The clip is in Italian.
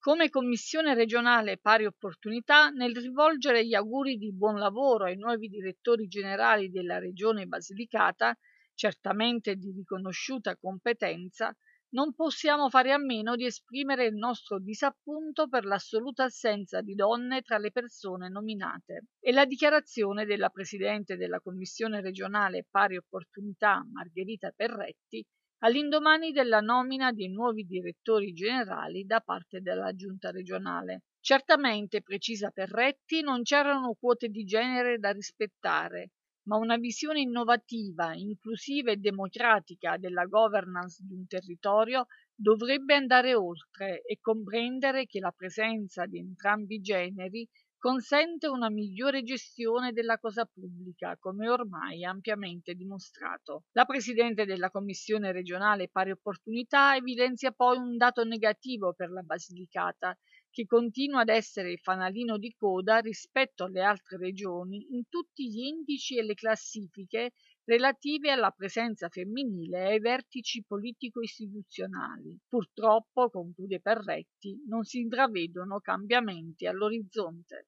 Come Commissione regionale pari opportunità, nel rivolgere gli auguri di buon lavoro ai nuovi direttori generali della Regione Basilicata, certamente di riconosciuta competenza, non possiamo fare a meno di esprimere il nostro disappunto per l'assoluta assenza di donne tra le persone nominate e la dichiarazione della Presidente della Commissione regionale pari opportunità Margherita Perretti all'indomani della nomina dei nuovi direttori generali da parte della giunta regionale. Certamente, precisa Perretti, non c'erano quote di genere da rispettare, ma una visione innovativa, inclusiva e democratica della governance di un territorio dovrebbe andare oltre e comprendere che la presenza di entrambi i generi consente una migliore gestione della cosa pubblica, come ormai ampiamente dimostrato. La Presidente della Commissione regionale pari opportunità evidenzia poi un dato negativo per la Basilicata, che continua ad essere il fanalino di coda rispetto alle altre regioni in tutti gli indici e le classifiche relative alla presenza femminile ai vertici politico-istituzionali. Purtroppo, conclude Perretti, non si intravedono cambiamenti all'orizzonte.